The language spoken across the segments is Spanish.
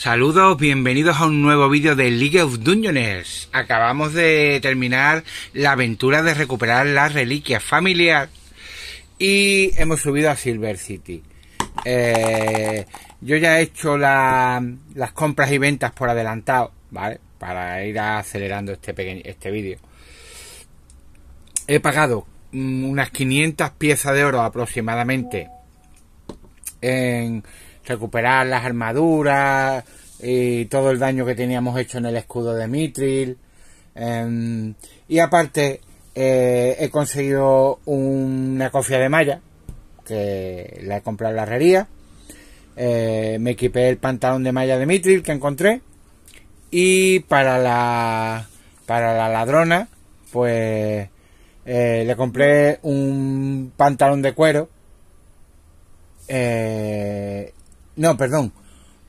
Saludos, bienvenidos a un nuevo vídeo de League of Dungeons. Acabamos de terminar la aventura de recuperar la reliquias familiar y hemos subido a Silver City. Eh, yo ya he hecho las compras y ventas por adelantado, ¿vale? Para ir acelerando este, pequeño, este vídeo. He pagado mm, unas 500 piezas de oro aproximadamente en recuperar las armaduras y todo el daño que teníamos hecho en el escudo de Mitril. Em, y aparte, eh, he conseguido una cofia de malla que la he comprado en la herrería. Eh, me equipé el pantalón de malla de Mitril que encontré. Y para la, para la ladrona, pues eh, le compré un pantalón de cuero eh, no, perdón.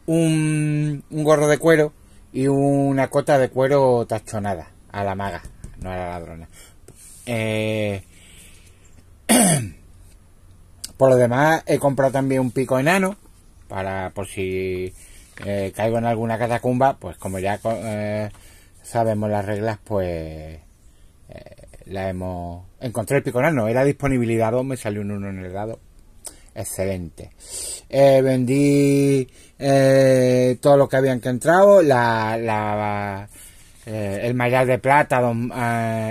Un, gorro de cuero y una cota de cuero tachonada a la maga, no a la ladrona. Eh, por lo demás, he comprado también un pico enano para por si eh, caigo en alguna catacumba, pues como ya eh, sabemos las reglas, pues la hemos... Encontré el pico enano, era disponibilidad 2, me salió un 1 en el dado excelente. Eh, vendí eh, todo lo que había que la, eh, el mayor de plata,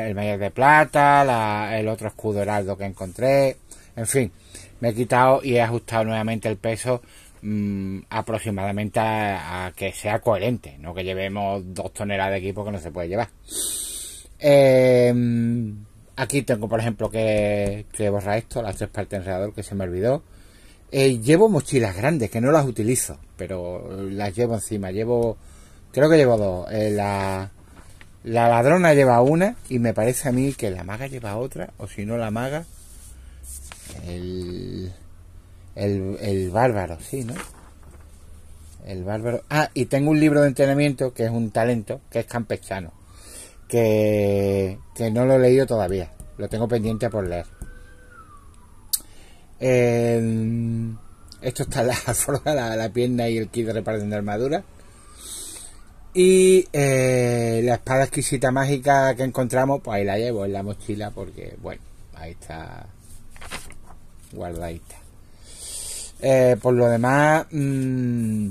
el mayor de plata, el otro escudo heraldo que encontré, en fin, me he quitado y he ajustado nuevamente el peso mm, aproximadamente a, que sea coherente, no que llevemos dos toneladas de equipo que no se puede llevar. Em, Aquí tengo, por ejemplo, que, que borrar esto, las tres partes enredador que se me olvidó. Eh, llevo mochilas grandes, que no las utilizo, pero las llevo encima. Llevo, creo que llevo dos. Eh, la, ladrona lleva una y me parece a mí que la maga lleva otra, o si no la maga, el, el, el bárbaro, sí, ¿no? El bárbaro. Ah, y tengo un libro de entrenamiento que es un talento, que es campechano que, no lo he leído todavía. Lo tengo pendiente por leer. esto está la forja, la, pierna y el kit de reparación de armadura. Y eh, la espada exquisita mágica que encontramos, pues ahí la llevo en la mochila porque, bueno, ahí está guardadita. Eh, por lo demás, mm,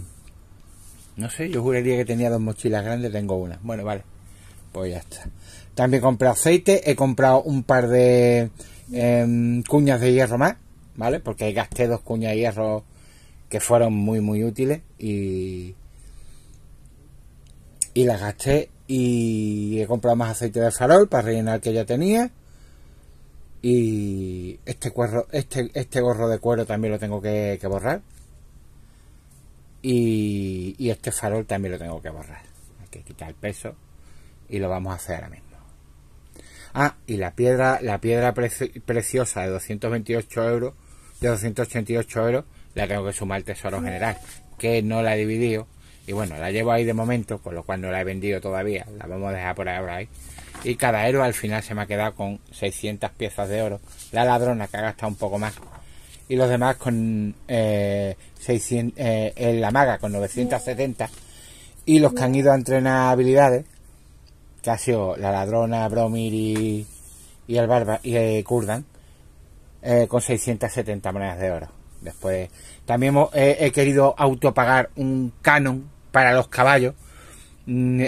no sé, yo juraría que tenía dos mochilas grandes, tengo una. Bueno, vale. Pues ya está. También compré aceite, he comprado un par de em, cuñas de hierro más, ¿vale? Porque gasté dos cuñas de hierro que fueron muy, muy útiles y, y las gasté y he comprado más aceite de farol para rellenar que ya tenía y este cuero, este, este gorro de cuero también lo tengo que, que borrar y, y este farol también lo tengo que borrar hay que quitar el peso y lo vamos a hacer ahora mismo. Ah, y la piedra, la piedra preciosa de 228 euros, de 288 euros, la tengo que sumar al tesoro general, que no la he dividido. Y bueno, la llevo ahí de momento, con lo cual no la he vendido todavía, la vamos a dejar por ahora ahí. Y cada héroe al final se me ha quedado con 600 piezas de oro. La ladrona que ha gastado un poco más. Y los demás con eh, 600, eh, en la maga con 970. Y los que han ido a entrenar habilidades, que ha sido la ladrona, Bromir y, el Barba y el eh, Kurdan, eh, con 670 monedas de oro. Después también eh, he querido autopagar un canon para los caballos. Mm,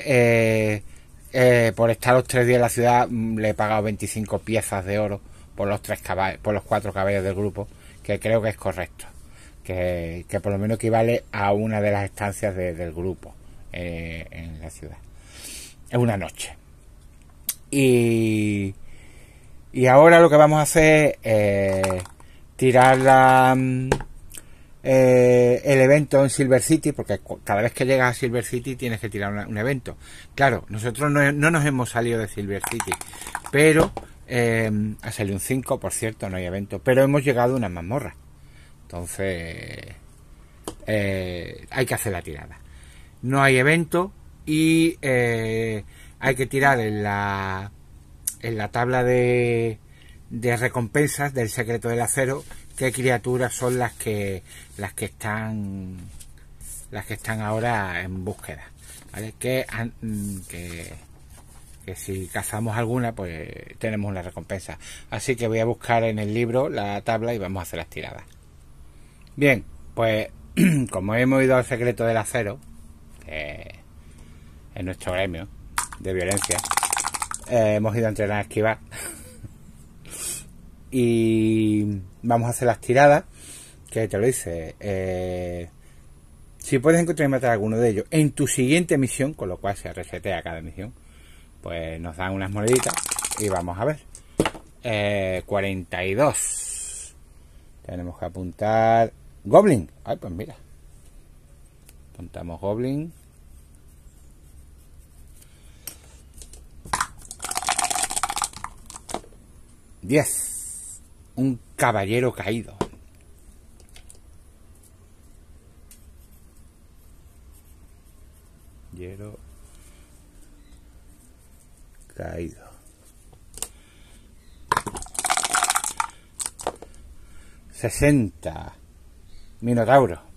por estar los tres días en la ciudad mm, le he pagado 25 piezas de oro por los tres caballos, por los cuatro caballos del grupo, que creo que es correcto. Que, por lo menos equivale a una de las estancias del grupo en la ciudad. Es una noche. Y, y ahora lo que vamos a hacer es tirar mm, eh, el evento en Silver City, porque cada vez que llegas a Silver City tienes que tirar un evento. Claro, nosotros no, nos hemos salido de Silver City, pero eh, ha salido un 5, por cierto, no hay evento, pero hemos llegado a una mazmorra. Entonces, eh, hay que hacer la tirada. No hay evento, y eh, hay que tirar en la, en la tabla de, recompensas del secreto del acero qué criaturas son las que las que están las que están ahora en búsqueda que, que, que si cazamos alguna pues tenemos una recompensa así que voy a buscar en el libro la tabla y vamos a hacer las tiradas bien pues como hemos ido al secreto del acero eh, en nuestro gremio de violencia, eh, hemos ido a entrenar a esquivar. y vamos a hacer las tiradas, que te lo dice. Eh, si puedes encontrar y matar a alguno de ellos en tu siguiente misión, con lo cual se resetea cada misión, pues nos dan unas moneditas y vamos a ver. 42. Eh, Tenemos que apuntar Goblin. Ay, pues mira. Apuntamos Goblin. 10. Un caballero caído. Caballero caído. 60 Minotauro.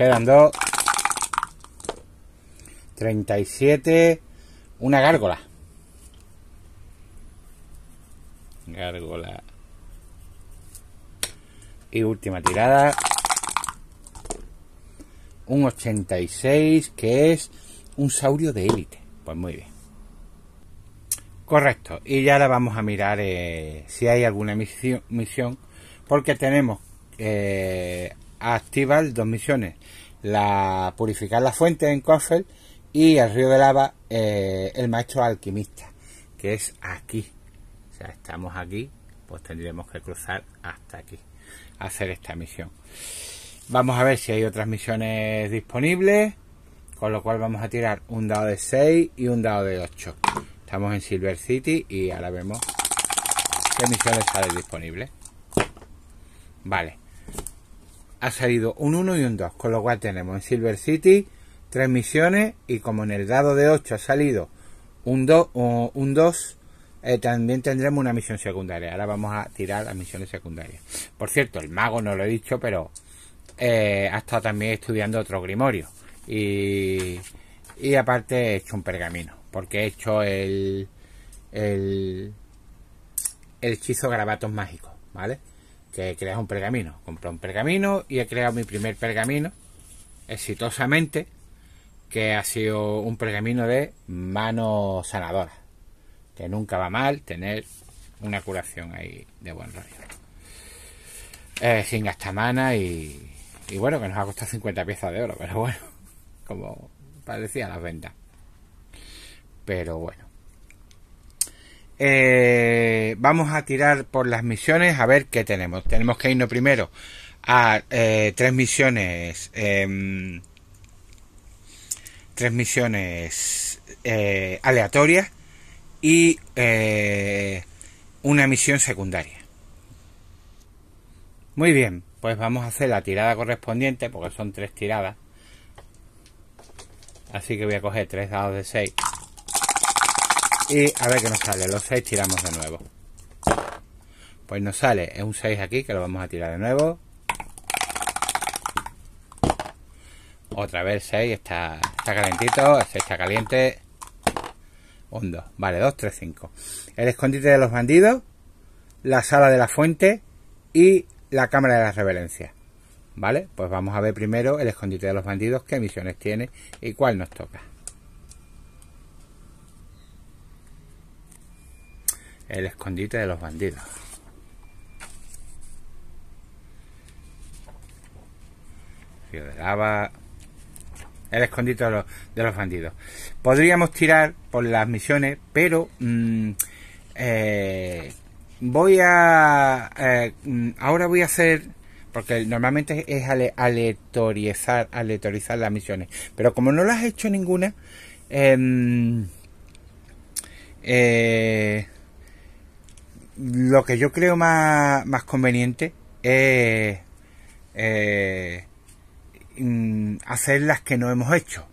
quedan dos. 37. Una gárgola. Gárgola. Y última tirada. Un 86, que es un saurio de élite. Pues muy bien. Correcto. Y ya ahora vamos a mirar eh, si hay alguna misión, misión porque tenemos eh, activar dos misiones, la purificar la fuente en Coffel y el río de lava, eh, el maestro alquimista, que es aquí. O sea, estamos aquí, pues tendremos que cruzar hasta aquí, hacer esta misión. Vamos a ver si hay otras misiones disponibles, con lo cual vamos a tirar un dado de 6 y un dado de 8. Estamos en Silver City y ahora vemos qué misiones sale disponibles. Vale, ha salido un 1 y un 2, con lo cual tenemos en Silver City tres misiones y como en el dado de 8 ha salido un 2, un 2 eh, también tendremos una misión secundaria. Ahora vamos a tirar las misiones secundarias. Por cierto, el mago no lo he dicho, pero eh, ha estado también estudiando otro grimorio. Y, aparte he hecho un pergamino, porque he hecho el, el, el hechizo grabatos mágicos, ¿vale? que creas un pergamino. Compré un pergamino y he creado mi primer pergamino exitosamente, que ha sido un pergamino de mano sanadora. Que nunca va mal tener una curación ahí de buen rollo. Eh, sin gastar mana y, bueno, que nos ha costado 50 piezas de oro, pero bueno, como parecía las ventas. Pero bueno. Eh, vamos a tirar por las misiones a ver qué tenemos. Tenemos que irnos primero a eh, tres misiones. Em, tres misiones eh, aleatorias y una misión secundaria. Muy bien, pues vamos a hacer la tirada correspondiente porque son tres tiradas. Así que voy a coger tres dados de seis y a ver qué nos sale. Los 6 tiramos de nuevo. Pues nos sale. Es un 6 aquí que lo vamos a tirar de nuevo. Otra vez 6. Está, está calentito. El 6 está caliente. Un 2. Vale, 2, 3, 5. El escondite de los bandidos. La sala de la fuente. Y la cámara de las reverencia. ¿Vale? Pues vamos a ver primero el escondite de los bandidos, qué misiones tiene y cuál nos toca. el escondite de los bandidos. lava. el escondite de los, bandidos. Podríamos tirar por las misiones, pero mm, eh, voy a... Eh, mm, ahora voy a hacer... Porque normalmente es aleatorizar, aleatorizar las misiones. Pero como no las he hecho ninguna... Em, eh, lo que yo creo más, conveniente es eh, mm, hacer las que no hemos hecho.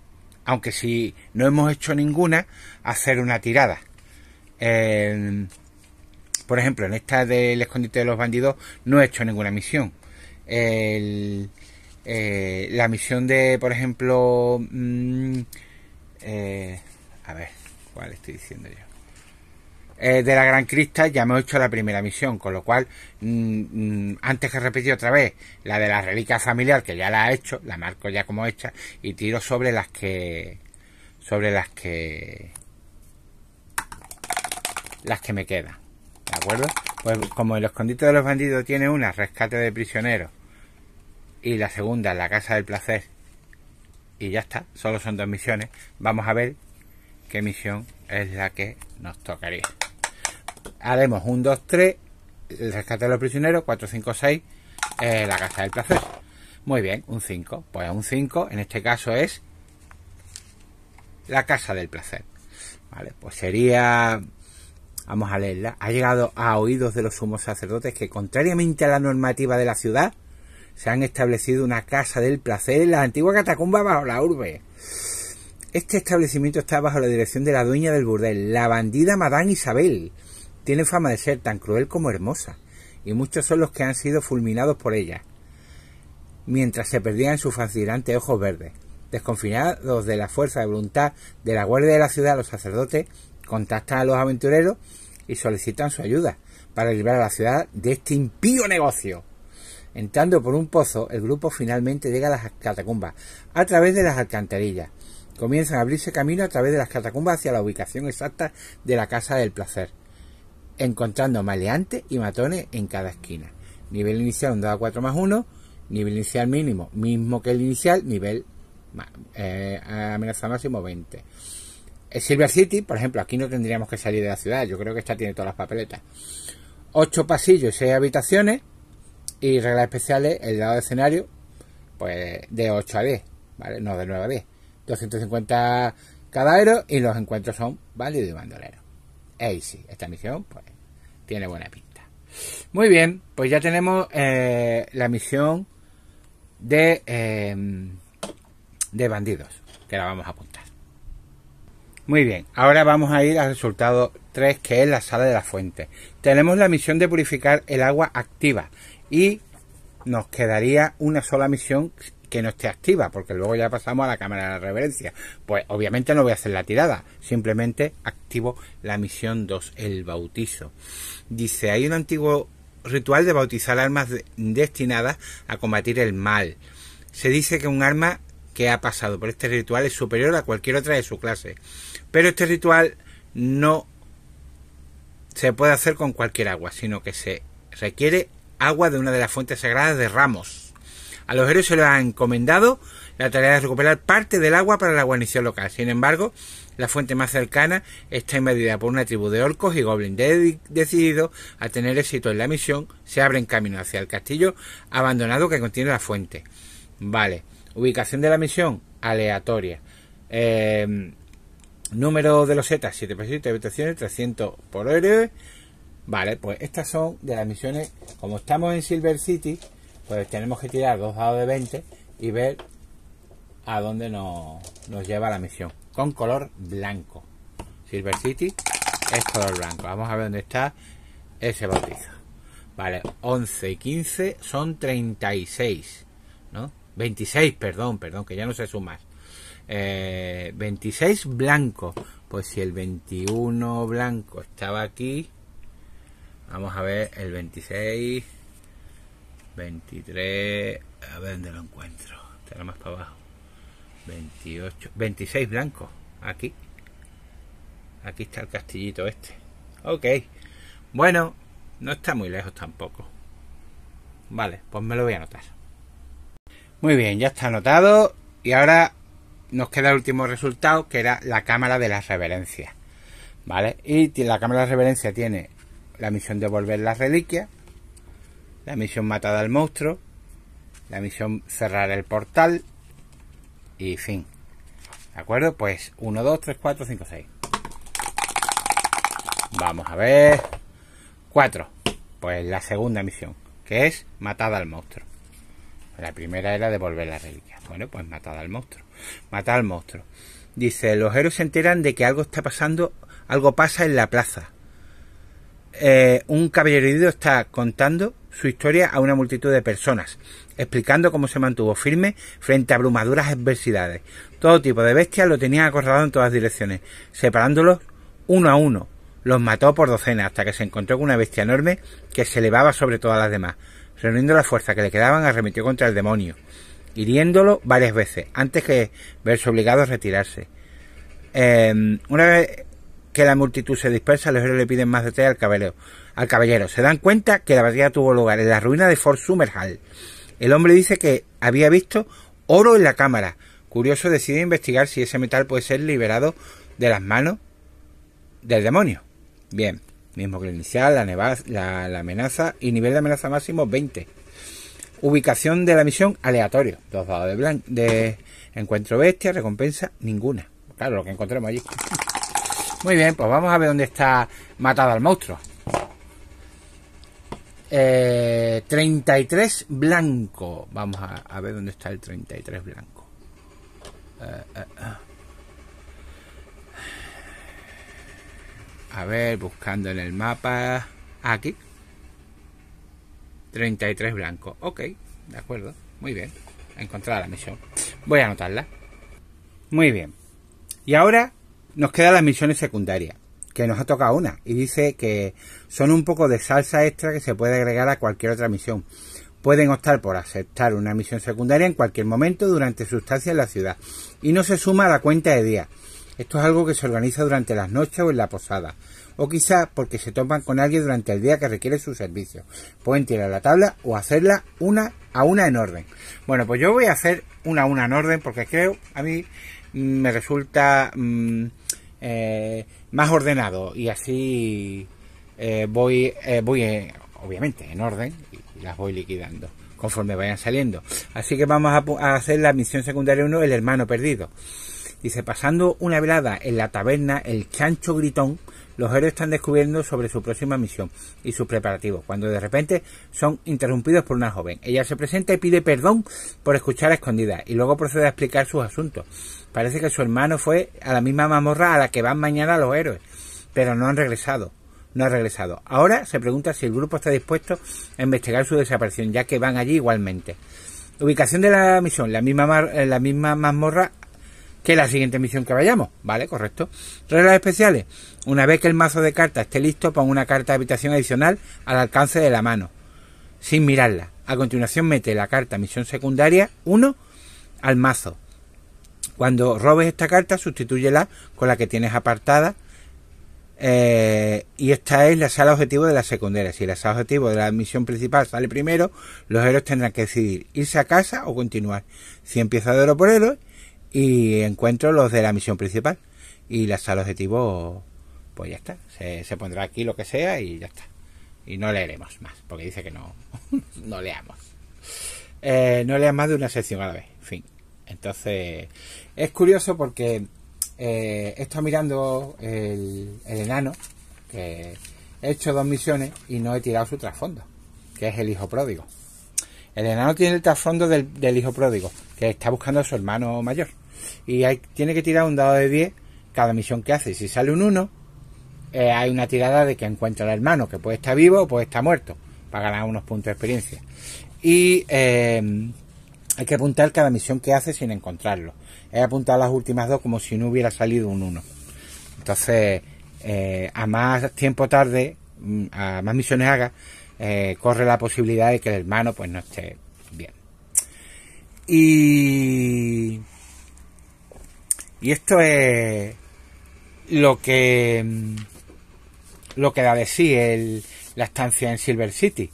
Aunque si no hemos hecho ninguna, hacer una tirada. Em, por ejemplo, en esta del escondite de los bandidos no he hecho ninguna misión. Eh, la misión de, por ejemplo, mm, eh, a ver, ¿cuál estoy diciendo yo? Eh, de la Gran Crista ya me he hecho la primera misión, con lo cual, mm, mm, antes que repetir otra vez la de la reliquia familiar, que ya la he hecho, la marco ya como hecha, y tiro sobre las que. sobre las que. las que me quedan. ¿De acuerdo? Pues como el escondite de los bandidos tiene una, rescate de prisioneros, y la segunda, la casa del placer, y ya está, solo son dos misiones, vamos a ver qué misión es la que nos tocaría haremos un 2, 3, el rescate de los prisioneros, 4, 5, 6, la casa del placer. Muy bien, un 5. Pues un 5 en este caso es la casa del placer. Vale, pues sería... Vamos a leerla. Ha llegado a oídos de los sumos sacerdotes que, contrariamente a la normativa de la ciudad, se han establecido una casa del placer en la antigua catacumba bajo la urbe. Este establecimiento está bajo la dirección de la dueña del burdel, la bandida Madame Isabel, tiene fama de ser tan cruel como hermosa, y muchos son los que han sido fulminados por ella, mientras se perdían en sus fascinantes ojos verdes. Desconfinados de la fuerza de voluntad de la guardia de la ciudad, los sacerdotes contactan a los aventureros y solicitan su ayuda para liberar a la ciudad de este impío negocio. Entrando por un pozo, el grupo finalmente llega a las catacumbas, a través de las alcantarillas. Comienzan a abrirse camino a través de las catacumbas hacia la ubicación exacta de la Casa del Placer encontrando maleantes y matones en cada esquina. Nivel inicial un dado 4 más 1, nivel inicial mínimo, mismo que el inicial, nivel eh, amenaza máximo 20. El Silver City, por ejemplo, aquí no tendríamos que salir de la ciudad, yo creo que esta tiene todas las papeletas. 8 pasillos y 6 habitaciones y reglas especiales, el dado de escenario, pues de 8 a 10, ¿vale? No de 9 a 10. 250 cadáveres y los encuentros son válidos y bandoleros. Esta misión, pues, tiene buena pinta. Muy bien, pues ya tenemos eh, la misión de, em, de bandidos, que la vamos a apuntar. Muy bien, ahora vamos a ir al resultado 3, que es la sala de la fuente. Tenemos la misión de purificar el agua activa y nos quedaría una sola misión que no esté activa, porque luego ya pasamos a la cámara de la reverencia. Pues obviamente no voy a hacer la tirada, simplemente activo la misión 2, el bautizo. Dice, hay un antiguo ritual de bautizar armas destinadas a combatir el mal. Se dice que un arma que ha pasado por este ritual es superior a cualquier otra de su clase, pero este ritual no se puede hacer con cualquier agua, sino que se requiere agua de una de las fuentes sagradas de Ramos a los héroes se les ha encomendado la tarea de recuperar parte del agua para la guarnición local. Sin embargo, la fuente más cercana está invadida por una tribu de orcos y goblins. Decidido a tener éxito en la misión, se abren camino hacia el castillo abandonado que contiene la fuente. Vale. Ubicación de la misión aleatoria. Em, número de los zetas, 7 por 7 habitaciones, 300 por héroe. Vale, pues estas son de las misiones. Como estamos en Silver City, pues tenemos que tirar dos dados de 20 y ver a dónde nos, lleva la misión. Con color blanco. Silver City es color blanco. Vamos a ver dónde está ese bautizo. Vale, 11 y 15 son 36, ¿no? 26, perdón, perdón, que ya no sé suma. 26 eh, blanco. Pues si el 21 blanco estaba aquí, vamos a ver el 26. 23, a ver dónde lo encuentro, estará más para abajo. 28, 26 blancos, aquí. Aquí está el castillito este. Ok, bueno, no está muy lejos tampoco. Vale, pues me lo voy a anotar. Muy bien, ya está anotado. Y ahora nos queda el último resultado, que era la cámara de la reverencia ¿Vale? Y la cámara de reverencia tiene la misión de volver las reliquias la misión matada al monstruo, la misión cerrar el portal y fin. ¿De acuerdo? Pues 1, 2, 3, 4, 5, 6. Vamos a ver. 4. Pues la segunda misión, que es matada al monstruo. La primera era devolver la reliquia. Bueno, pues matada al monstruo. mata al monstruo. Dice, los héroes se enteran de que algo está pasando, algo pasa en la plaza. Eh, un caballero herido está contando su historia a una multitud de personas, explicando cómo se mantuvo firme frente a abrumaduras adversidades. Todo tipo de bestias lo tenían acorralado en todas direcciones, separándolos uno a uno. Los mató por docenas hasta que se encontró con una bestia enorme que se elevaba sobre todas las demás. Reuniendo la fuerza que le quedaban, arremetió contra el demonio, hiriéndolo varias veces, antes que verse obligado a retirarse. Eh, una vez que la multitud se dispersa, los héroes le piden más té al caballero. Al caballero. Se dan cuenta que la batalla tuvo lugar en la ruina de Fort Summerhall. El hombre dice que había visto oro en la cámara. Curioso decide investigar si ese metal puede ser liberado de las manos del demonio. Bien, mismo que el inicial, la, la, amenaza y nivel de amenaza máximo 20. Ubicación de la misión aleatorio. Dos dados de, de encuentro bestia, recompensa ninguna. Claro, lo que encontremos allí. Muy bien, pues vamos a ver dónde está matado al monstruo. 33 eh, blanco. Vamos a, ver dónde está el 33 blanco. Eh, eh, a ver, buscando en el mapa. Aquí. 33 blanco. Ok, de acuerdo. Muy bien. encontrada la misión. Voy a anotarla. Muy bien. Y ahora nos quedan las misiones secundarias, que nos ha tocado una, y dice que son un poco de salsa extra que se puede agregar a cualquier otra misión. Pueden optar por aceptar una misión secundaria en cualquier momento durante su estancia en la ciudad, y no se suma a la cuenta de día. Esto es algo que se organiza durante las noches o en la posada, o quizá porque se toman con alguien durante el día que requiere su servicio. Pueden tirar la tabla o hacerla una a una en orden. Bueno, pues yo voy a hacer una a una en orden porque creo, a mí mm, me resulta mm, eh, más ordenado y así eh, voy, eh, voy obviamente en orden y las voy liquidando conforme vayan saliendo. Así que vamos a, a hacer la misión secundaria 1, el hermano perdido. Dice, pasando una velada en la taberna, el chancho gritón, los héroes están descubriendo sobre su próxima misión y sus preparativos, cuando de repente son interrumpidos por una joven. Ella se presenta y pide perdón por escuchar a escondidas y luego procede a explicar sus asuntos. Parece que su hermano fue a la misma mazmorra a la que van mañana los héroes, pero no han regresado. No ha regresado. Ahora se pregunta si el grupo está dispuesto a investigar su desaparición, ya que van allí igualmente. Ubicación de la misión, la misma, eh, la misma mazmorra que la siguiente misión que vayamos. Vale, correcto. Reglas especiales. Una vez que el mazo de cartas esté listo, pon una carta de habitación adicional al alcance de la mano, sin mirarla. A continuación, mete la carta misión secundaria 1 al mazo. Cuando robes esta carta, sustituyela con la que tienes apartada. Eh, y esta es la sala objetivo de la secundaria. Si la sala objetivo de la misión principal sale primero, los héroes tendrán que decidir irse a casa o continuar. Si empieza de oro por héroe y encuentro los de la misión principal. Y la sala objetivo, pues ya está. Se, pondrá aquí lo que sea y ya está. Y no leeremos más, porque dice que no, no leamos. Eh, no leas más de una sección a la vez. Fin. Entonces, es curioso porque eh, he estado mirando el, enano, que he hecho dos misiones y no he tirado su trasfondo, que es el hijo pródigo. El enano tiene el trasfondo del, hijo pródigo, que está buscando a su hermano mayor. Y tiene que tirar un dado de 10 cada misión que hace. Si sale un 1, eh, hay una tirada de que encuentra al hermano, que puede estar vivo o puede estar muerto, para ganar unos puntos de experiencia. Y eh, hay que apuntar cada misión que hace sin encontrarlo. He apuntado las últimas dos como si no hubiera salido un uno. Entonces, eh, a más tiempo tarde, mm, a más misiones haga, eh, corre la posibilidad de que el hermano pues no esté bien. Y, y esto es lo que mm, lo que da de sí el, la estancia en Silver City.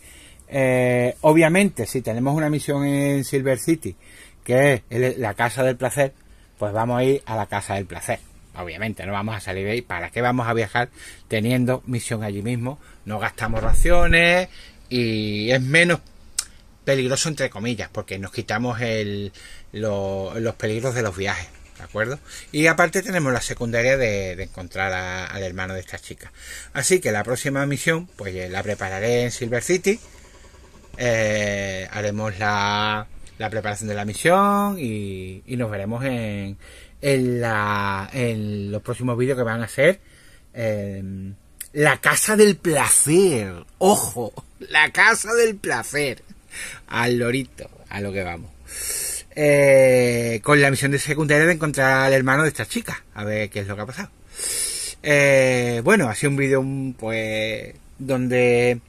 Eh, obviamente, si tenemos una misión en Silver City, que es la casa del placer, pues vamos a ir a la casa del placer. Obviamente, no vamos a salir de ahí. ¿Para qué vamos a viajar teniendo misión allí mismo? No gastamos raciones y es menos peligroso, entre comillas, porque nos quitamos los peligros de los viajes. ¿De acuerdo? Y aparte tenemos la secundaria de, encontrar al hermano de esta chica. Así que la próxima misión, pues eh, la prepararé en Silver City eh, haremos la, la, preparación de la misión y, y nos veremos en, en, la, en los próximos vídeos que van a ser em, la casa del placer. Ojo, la casa del placer. Al lorito, a lo que vamos. Eh, con la misión de secundaria de encontrar al hermano de esta chica. A ver qué es lo que ha pasado. Eh, bueno, ha sido un vídeo pues, donde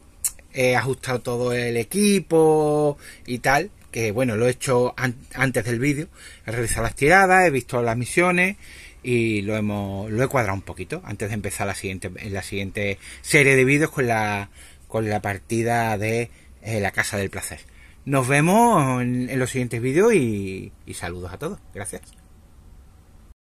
he ajustado todo el equipo y tal, que bueno, lo he hecho antes del vídeo, he realizado las tiradas, he visto las misiones y lo hemos lo he cuadrado un poquito antes de empezar la siguiente la siguiente serie de vídeos con la con la partida de eh, la casa del placer. Nos vemos en, los siguientes vídeos y saludos a todos. Gracias.